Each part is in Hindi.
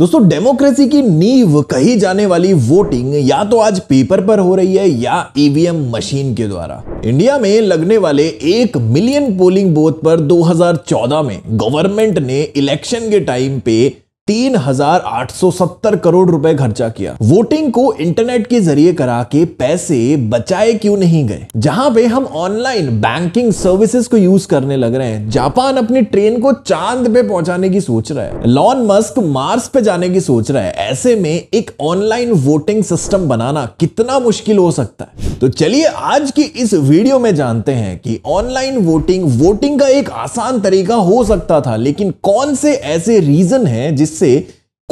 दोस्तों डेमोक्रेसी की नींव कही जाने वाली वोटिंग या तो आज पेपर पर हो रही है या ईवीएम e मशीन के द्वारा इंडिया में लगने वाले एक मिलियन पोलिंग बूथ पर 2014 में गवर्नमेंट ने इलेक्शन के टाइम पे 3,870 करोड़ रुपए खर्चा किया वोटिंग को इंटरनेट के जरिए करा के पैसे बचाए क्यों नहीं गए जहां पे हम ऑनलाइन बैंकिंग सर्विसेज को यूज करने लग रहे हैं जापान अपनी ट्रेन को चांद पे पहुंचाने की सोच रहा है लॉन मस्क मार्स पे जाने की सोच रहा है ऐसे में एक ऑनलाइन वोटिंग सिस्टम बनाना कितना मुश्किल हो सकता है तो चलिए आज की इस वीडियो में जानते हैं कि ऑनलाइन वोटिंग वोटिंग का एक आसान तरीका हो सकता था लेकिन कौन से ऐसे रीजन है जिस से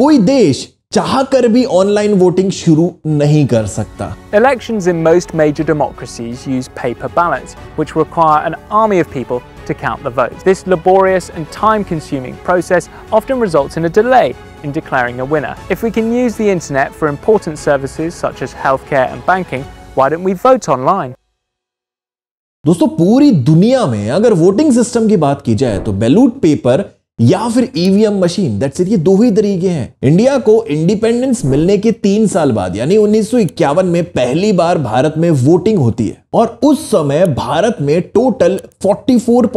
कोई देश चाहकर भी ऑनलाइन वोटिंग शुरू नहीं कर सकता Elections in most major democracies use paper ballots, which require an army of people to count the votes. This laborious and time-consuming process often results in a delay in declaring a winner. If we can use the internet for important services such as healthcare and banking, why don't we vote online? दोस्तों पूरी दुनिया में अगर वोटिंग सिस्टम की बात की जाए तो बैलूट पेपर या फिर ईवीएम मशीन दैट्स इट ये दो ही तरीके हैं इंडिया को इंडिपेंडेंस मिलने के तीन साल बाद यानी उन्नीस में पहली बार भारत में वोटिंग होती है और उस समय भारत में टोटल 44.5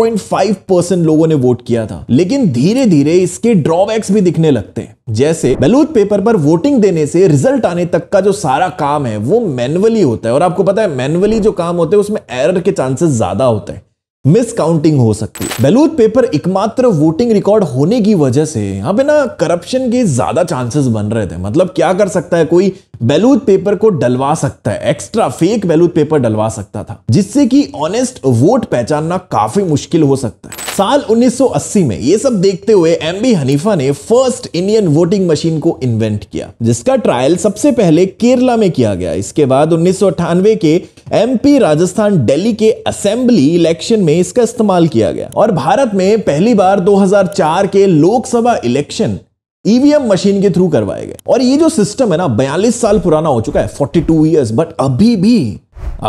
परसेंट लोगों ने वोट किया था लेकिन धीरे धीरे इसके ड्रॉबैक्स भी दिखने लगते हैं जैसे बैलूट पेपर पर वोटिंग देने से रिजल्ट आने तक का जो सारा काम है वो मैनुअली होता है और आपको पता है मैनुअली जो काम होते हैं उसमें एरर के चांसेस ज्यादा होते हैं मिसकाउंटिंग हो सकती है बैलूद पेपर एकमात्र वोटिंग रिकॉर्ड होने की वजह से यहाँ पे ना करप्शन के ज्यादा चांसेस बन रहे थे मतलब क्या कर सकता है कोई बैलूत पेपर को डलवा सकता है एक्स्ट्रा फेक बैलूत पेपर डलवा सकता था जिससे कि ऑनेस्ट वोट पहचानना काफी मुश्किल हो सकता है साल 1980 में ये सब देखते हुए एम बी हनीफा ने फर्स्ट इंडियन वोटिंग मशीन को इन्वेंट किया जिसका ट्रायल सबसे पहले केरला में किया गया इसके बाद उन्नीस के एम राजस्थान दिल्ली के असेंबली इलेक्शन में इसका इस्तेमाल किया गया और भारत में पहली बार 2004 के Lok Sabha election EVM e machine के थ्रू करवाए गए और ये जो सिस्टम है ना बयालीस साल पुराना हो चुका है फोर्टी टू ईयर्स बट अभी भी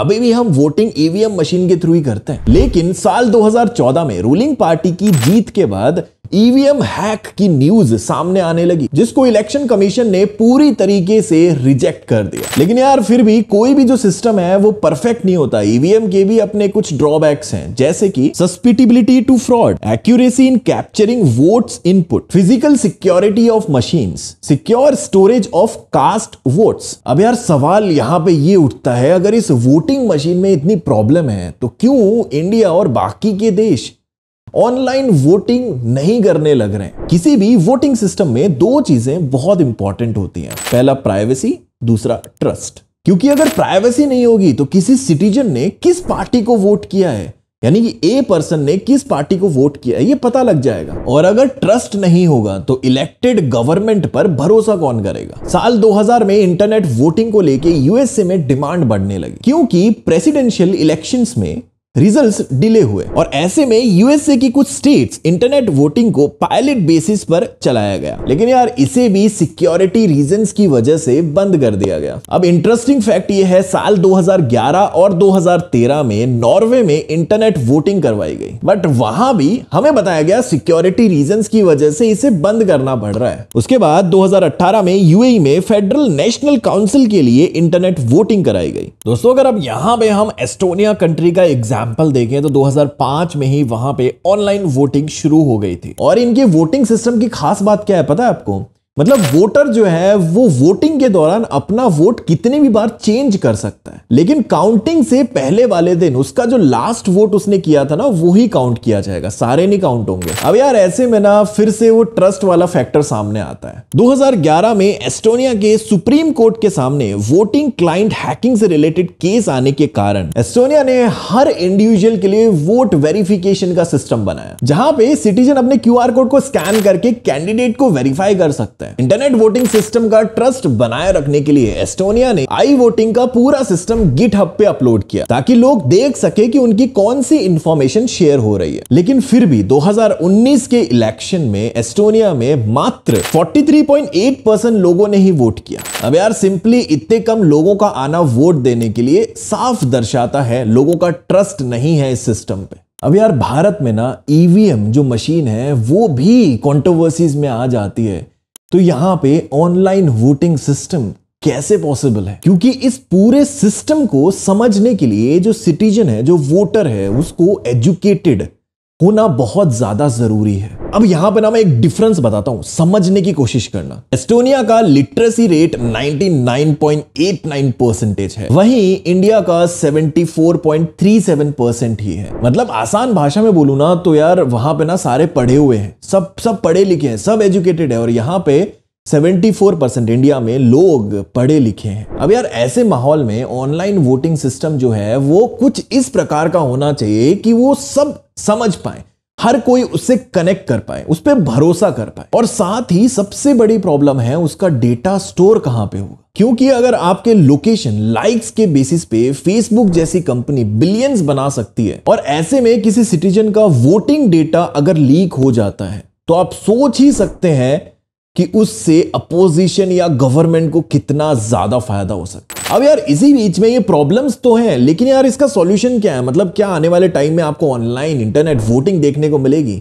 अभी भी हम वोटिंग ईवीएम मशीन के थ्रू ही करते हैं लेकिन साल 2014 में रूलिंग पार्टी की जीत के बाद ईवीएम e हैक की न्यूज सामने आने लगी जिसको इलेक्शन कमीशन ने पूरी तरीके से रिजेक्ट कर दिया लेकिन यार फिर भी कोई भी जो सिस्टम है वो परफेक्ट नहीं होता ईवीएम e के भी अपने कुछ ड्रॉबैक्स हैं जैसे कि susceptibility to fraud accuracy in capturing votes input physical security of machine secure storage of cast votes अब यार सवाल यहाँ पे ये उठता है अगर इस वोटिंग मशीन में इतनी प्रॉब्लम है तो क्यों इंडिया और बाकी के देश ऑनलाइन वोटिंग नहीं करने लग रहे हैं किसी भी वोटिंग सिस्टम में दो चीजें बहुत इंपॉर्टेंट होती हैं पहला प्राइवेसी दूसरा ट्रस्ट क्योंकि अगर प्राइवेसी नहीं होगी तो किसी सिटीजन ने किस पार्टी को वोट किया है यानी कि ए पर्सन ने किस पार्टी को वोट किया है ये पता लग जाएगा और अगर ट्रस्ट नहीं होगा तो इलेक्टेड गवर्नमेंट पर भरोसा कौन करेगा साल 2000 में इंटरनेट वोटिंग को लेके यूएसए में डिमांड बढ़ने लगी क्योंकि प्रेसिडेंशियल इलेक्शंस में रिजल्ट्स डिले हुए और ऐसे में यूएसए की कुछ स्टेट्स इंटरनेट वोटिंग को पायलट बेसिस पर चलाया गया लेकिन यार इसे भी सिक्योरिटी रीजंस की वजह से बंद कर दिया गया अब इंटरेस्टिंग फैक्ट ये है साल 2011 और 2013 में नॉर्वे में इंटरनेट वोटिंग करवाई गई बट वहां भी हमें बताया गया सिक्योरिटी रीजन की वजह से इसे बंद करना पड़ रहा है उसके बाद दो में यूएई e में फेडरल नेशनल काउंसिल के लिए इंटरनेट वोटिंग कराई गई दोस्तों अगर अब यहाँ पे हम एस्टोनिया कंट्री का एग्जाम एग्जाम्पल देखें तो 2005 में ही वहां पे ऑनलाइन वोटिंग शुरू हो गई थी और इनके वोटिंग सिस्टम की खास बात क्या है पता है आपको मतलब वोटर जो है वो वोटिंग के दौरान अपना वोट कितने भी बार चेंज कर सकता है लेकिन काउंटिंग से पहले वाले दिन उसका जो लास्ट वोट उसने किया था ना वो ही काउंट किया जाएगा सारे नहीं काउंट होंगे अब यार ऐसे में ना फिर से वो ट्रस्ट वाला फैक्टर सामने आता है 2011 में एस्टोनिया के सुप्रीम कोर्ट के सामने वोटिंग क्लाइंट हैकिंग से रिलेटेड केस आने के कारण एस्टोनिया ने हर इंडिविजुअल के लिए वोट वेरिफिकेशन का सिस्टम बनाया जहां पे सिटीजन अपने क्यू कोड को स्कैन करके कैंडिडेट को वेरीफाई कर सकता है है इंटरनेट वोटिंग सिस्टम का ट्रस्ट बनाए रखने के लिए एस्टोनिया ने आई वोटिंग का पूरा सिस्टम गिट पे अपलोड किया ताकि लोग देख सके कि उनकी कौन सी इंफॉर्मेशन शेयर हो रही है लेकिन फिर भी 2019 के इलेक्शन में एस्टोनिया में मात्र 43.8 परसेंट लोगों ने ही वोट किया अब यार सिंपली इतने कम लोगों का आना वोट देने के लिए साफ दर्शाता है लोगों का ट्रस्ट नहीं है इस सिस्टम पे अब यार भारत में ना ईवीएम e जो मशीन है वो भी कॉन्ट्रोवर्सीज में आ जाती है तो यहां पे ऑनलाइन वोटिंग सिस्टम कैसे पॉसिबल है क्योंकि इस पूरे सिस्टम को समझने के लिए जो सिटीजन है जो वोटर है उसको एजुकेटेड होना बहुत ज्यादा जरूरी है अब यहां पे ना मैं एक डिफरेंस बताता हूं समझने की कोशिश करना एस्टोनिया का लिटरेसी रेट 99.89 परसेंटेज है वहीं इंडिया का 74.37 परसेंट ही है मतलब आसान भाषा में बोलू ना तो यार वहां पे ना सारे पढ़े हुए हैं सब सब पढ़े लिखे हैं सब एजुकेटेड है और यहाँ पे 74 परसेंट इंडिया में लोग पढ़े लिखे हैं अब यार ऐसे माहौल में ऑनलाइन वोटिंग सिस्टम जो है वो कुछ इस प्रकार का होना चाहिए कि वो सब समझ पाए हर कोई उससे कनेक्ट कर पाए उस पर भरोसा कर पाए और साथ ही सबसे बड़ी प्रॉब्लम है उसका डेटा स्टोर कहाँ पे होगा क्योंकि अगर आपके लोकेशन लाइक्स के बेसिस पे फेसबुक जैसी कंपनी बिलियंस बना सकती है और ऐसे में किसी सिटीजन का वोटिंग डेटा अगर लीक हो जाता है तो आप सोच ही सकते हैं कि उससे अपोजिशन या गवर्नमेंट को कितना ज्यादा फायदा हो सकता है अब यार इसी बीच में ये प्रॉब्लम्स तो हैं लेकिन यार इसका सॉल्यूशन क्या है मतलब क्या आने वाले टाइम में आपको ऑनलाइन इंटरनेट वोटिंग देखने को मिलेगी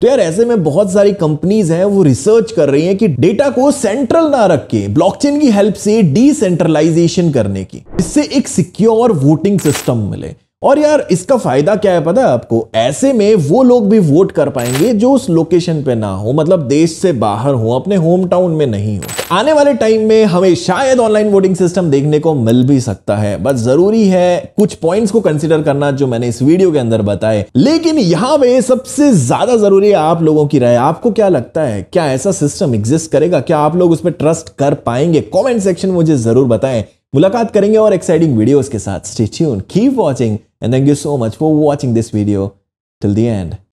तो यार ऐसे में बहुत सारी कंपनीज हैं वो रिसर्च कर रही हैं कि डेटा को सेंट्रल ना रख के ब्लॉकचेन की हेल्प से डिसेंट्रलाइजेशन करने की इससे एक सिक्योर वोटिंग सिस्टम मिले और यार इसका फायदा क्या है पता है आपको ऐसे में वो लोग भी वोट कर पाएंगे जो उस लोकेशन पे ना हो मतलब देश से बाहर हो अपने होम टाउन में नहीं हो आने वाले टाइम में हमें शायद ऑनलाइन वोटिंग सिस्टम देखने को मिल भी सकता है बस जरूरी है कुछ पॉइंट्स को कंसिडर करना जो मैंने इस वीडियो के अंदर बताए लेकिन यहाँ पे सबसे ज्यादा जरूरी है आप लोगों की राय आपको क्या लगता है क्या ऐसा सिस्टम एग्जिस्ट करेगा क्या आप लोग उस पर ट्रस्ट कर पाएंगे कॉमेंट सेक्शन मुझे जरूर बताएं मुलाकात करेंगे और एक्साइटिंग वीडियो के साथ stay keep watching And thank you so much for watching this video till the end.